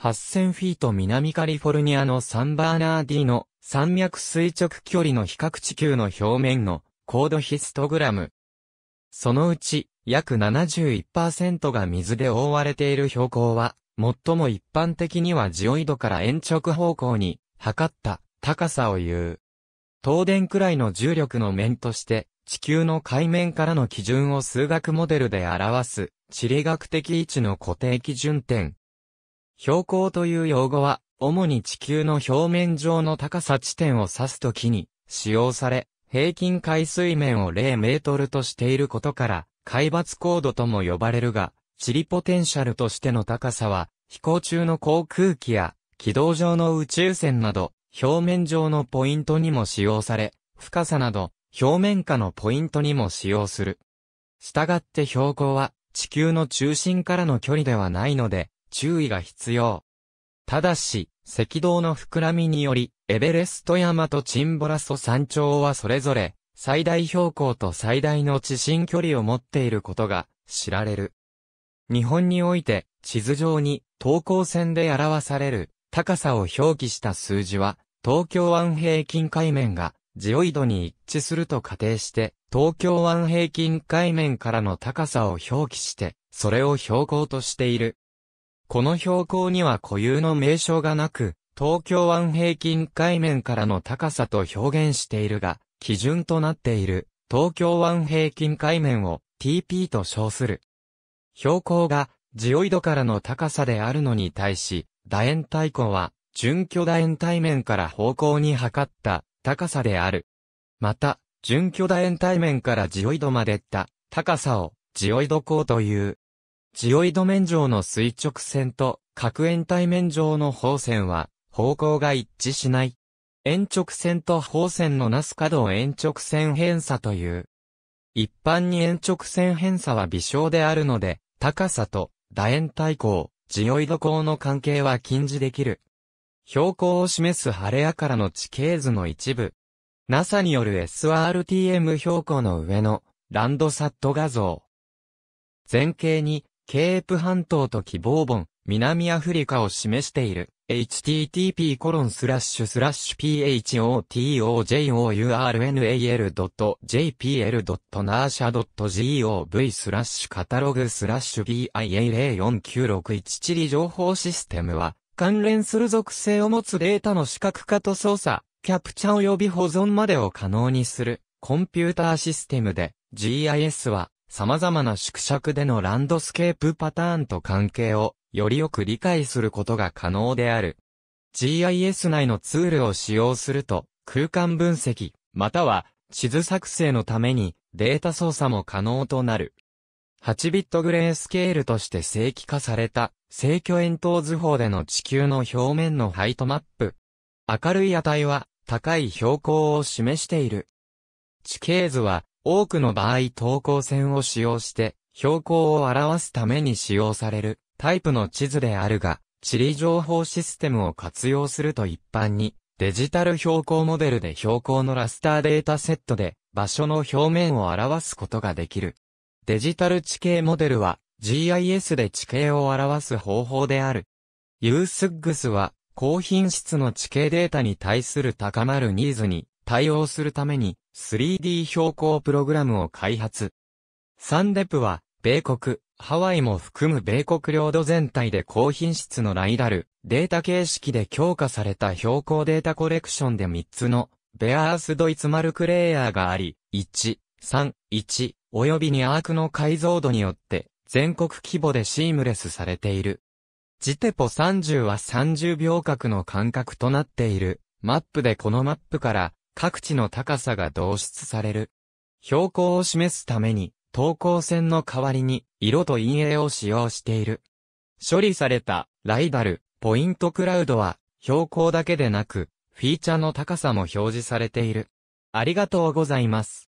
8000フィート南カリフォルニアのサンバーナーディの山脈垂直距離の比較地球の表面の高度ヒストグラム。そのうち約71%が水で覆われている標高は、最も一般的にはジオイドから延直方向に測った高さを言う。東電くらいの重力の面として、地球の海面からの基準を数学モデルで表す、地理学的位置の固定基準点、標高という用語は、主に地球の表面上の高さ地点を指すときに使用され、平均海水面を0メートルとしていることから、海抜高度とも呼ばれるが、地理ポテンシャルとしての高さは、飛行中の航空機や軌道上の宇宙船など、表面上のポイントにも使用され、深さなど、表面下のポイントにも使用する。したがって標高は、地球の中心からの距離ではないので、注意が必要。ただし、赤道の膨らみにより、エベレスト山とチンボラソ山頂はそれぞれ、最大標高と最大の地震距離を持っていることが知られる。日本において、地図上に等高線で表される高さを表記した数字は、東京湾平均海面がジオイドに一致すると仮定して、東京湾平均海面からの高さを表記して、それを標高としている。この標高には固有の名称がなく、東京湾平均海面からの高さと表現しているが、基準となっている東京湾平均海面を TP と称する。標高がジオイドからの高さであるのに対し、楕円太鼓は準巨楕円対面から方向に測った高さである。また、準巨楕円対面からジオイドまでった高さをジオイド高という。ジオイド面上の垂直線と角円体面上の方線は方向が一致しない。円直線と方線のなす角を円直線偏差という。一般に円直線偏差は微小であるので、高さと楕円体高、ジオイド高の関係は禁じできる。標高を示す晴れやからの地形図の一部。NASA による SRTM 標高の上のランドサット画像。前景にケープ半島と希望本、南アフリカを示している。http://photojurnal.jpl.narsha.gov スラッシュカタログスラッシュ BIA04961 地理情報システムは、関連する属性を持つデータの視覚化と操作、キャプチャ及び保存までを可能にする、コンピューターシステムで、GIS は、様々な縮尺でのランドスケープパターンと関係をよりよく理解することが可能である。GIS 内のツールを使用すると、空間分析、または地図作成のためにデータ操作も可能となる。8ビットグレースケールとして正規化された、正距円筒図法での地球の表面のハイトマップ。明るい値は高い標高を示している。地形図は多くの場合等高線を使用して、標高を表すために使用されるタイプの地図であるが、地理情報システムを活用すると一般に、デジタル標高モデルで標高のラスターデータセットで場所の表面を表すことができる。デジタル地形モデルは GIS で地形を表す方法である。USGS は高品質の地形データに対する高まるニーズに対応するために 3D 標高プログラムを開発。サンデプは、米国、ハワイも含む米国領土全体で高品質のライダル、データ形式で強化された標高データコレクションで3つの、ベアースドイツマルクレイヤーがあり、1、3、1、及びにアークの解像度によって、全国規模でシームレスされている。ジテポ30は30秒角の間隔となっている。マップでこのマップから各地の高さが導出される。標高を示すために、等高線の代わりに、色と陰影を使用している。処理された、ライダル、ポイントクラウドは、標高だけでなく、フィーチャーの高さも表示されている。ありがとうございます。